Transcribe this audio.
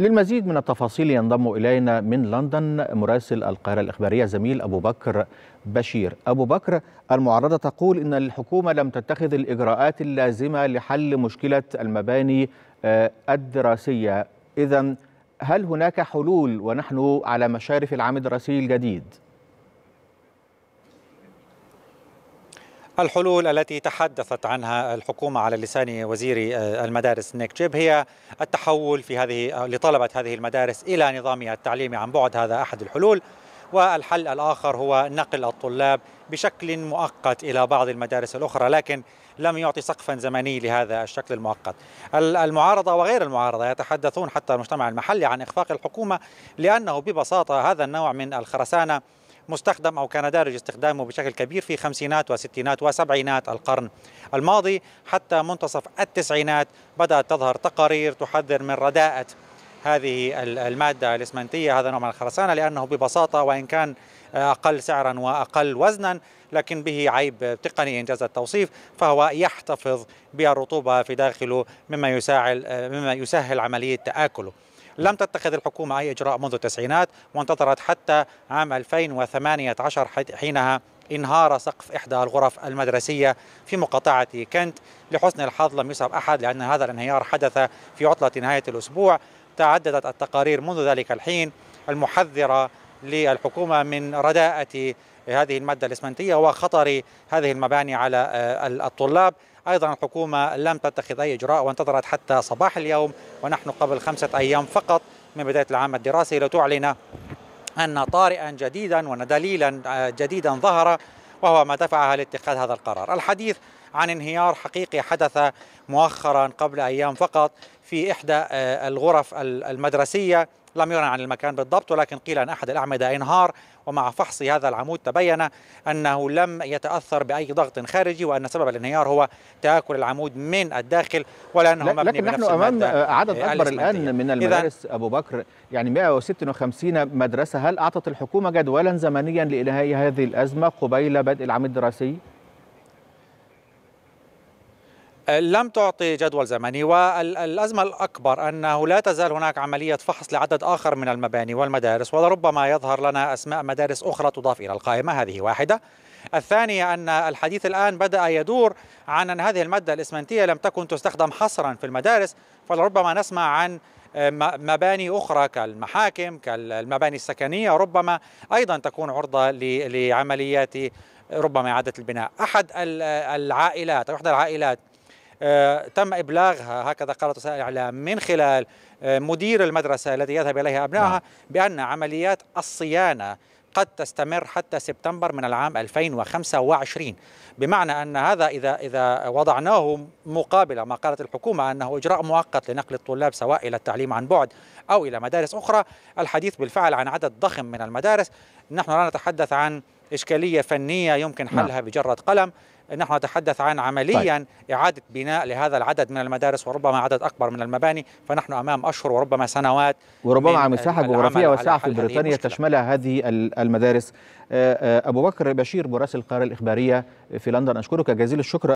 للمزيد من التفاصيل ينضم إلينا من لندن مراسل القاهرة الإخبارية زميل أبو بكر بشير أبو بكر المعارضة تقول إن الحكومة لم تتخذ الإجراءات اللازمة لحل مشكلة المباني آه، الدراسية إذا هل هناك حلول ونحن على مشارف العام الدراسي الجديد؟ الحلول التي تحدثت عنها الحكومة على لسان وزير آه، المدارس نيك جيب هي التحول في هذه آه، لطلبة هذه المدارس إلى نظام التعليم عن بعد هذا أحد الحلول والحل الآخر هو نقل الطلاب بشكل مؤقت إلى بعض المدارس الأخرى لكن لم يعطي سقفا زمني لهذا الشكل المؤقت المعارضة وغير المعارضة يتحدثون حتى المجتمع المحلي عن إخفاق الحكومة لأنه ببساطة هذا النوع من الخرسانة مستخدم أو كان دارج استخدامه بشكل كبير في خمسينات وستينات وسبعينات القرن الماضي حتى منتصف التسعينات بدأت تظهر تقارير تحذر من رداءة هذه المادة الإسمنتية هذا نوع من الخرسانة لأنه ببساطة وإن كان أقل سعرا وأقل وزنا لكن به عيب تقني إنجاز التوصيف فهو يحتفظ بالرطوبة في داخله مما يسهل عملية تآكله لم تتخذ الحكومة أي إجراء منذ التسعينات وانتظرت حتى عام 2018 حينها انهار سقف إحدى الغرف المدرسية في مقاطعة كنت لحسن الحظ لم يصب أحد لأن هذا الانهيار حدث في عطلة نهاية الأسبوع تعددت التقارير منذ ذلك الحين المحذرة للحكومة من رداءة هذه المادة الإسمنتية وخطر هذه المباني على آه، الطلاب أيضا الحكومة لم تتخذ أي إجراء وانتظرت حتى صباح اليوم ونحن قبل خمسة أيام فقط من بداية العام الدراسي لتعلن أن طارئا جديدا ودليلا آه، جديدا ظهر وهو ما دفعها لاتخاذ هذا القرار الحديث عن انهيار حقيقي حدث مؤخرا قبل أيام فقط في إحدى آه، الغرف المدرسية لم يعلن عن المكان بالضبط ولكن قيل أن أحد الأعمدة انهار ومع فحص هذا العمود تبين أنه لم يتأثر بأي ضغط خارجي وأن سبب الانهيار هو تآكل العمود من الداخل ولأنه مبني لكن نحن أمام عدد أكبر الآن من المدارس أبو بكر يعني 156 مدرسة هل أعطت الحكومة جدولا زمنيا لإنهاء هذه الأزمة قبيل بدء العام الدراسي؟ لم تعطي جدول زمني والأزمة الأكبر أنه لا تزال هناك عملية فحص لعدد آخر من المباني والمدارس ولربما يظهر لنا أسماء مدارس أخرى تضاف إلى القائمة هذه واحدة الثانية أن الحديث الآن بدأ يدور عن أن هذه المادة الإسمنتية لم تكن تستخدم حصرا في المدارس فلربما نسمع عن مباني أخرى كالمحاكم كالمباني السكنية ربما أيضا تكون عرضة لعمليات ربما إعادة البناء أحد العائلات أو إحدى العائلات آه، تم إبلاغها هكذا قالت وسائل الإعلام من خلال آه، مدير المدرسة الذي يذهب إليها أبنائها نعم. بأن عمليات الصيانة قد تستمر حتى سبتمبر من العام 2025 بمعنى أن هذا إذا إذا وضعناه مقابل ما قالت الحكومة أنه إجراء مؤقت لنقل الطلاب سواء إلى التعليم عن بعد أو إلى مدارس أخرى الحديث بالفعل عن عدد ضخم من المدارس نحن لا نتحدث عن إشكالية فنية يمكن نعم. حلها بجرة قلم نحن نتحدث عن طيب. عمليا طيب. إعادة بناء لهذا العدد من المدارس وربما عدد أكبر من المباني فنحن أمام أشهر وربما سنوات وربما على مساحة جغرافية واسعة في بريطانيا تشملها هذه المدارس آه، آه، أبو بكر بشير مراسل القاهرة الإخبارية في لندن أشكرك جزيل الشكر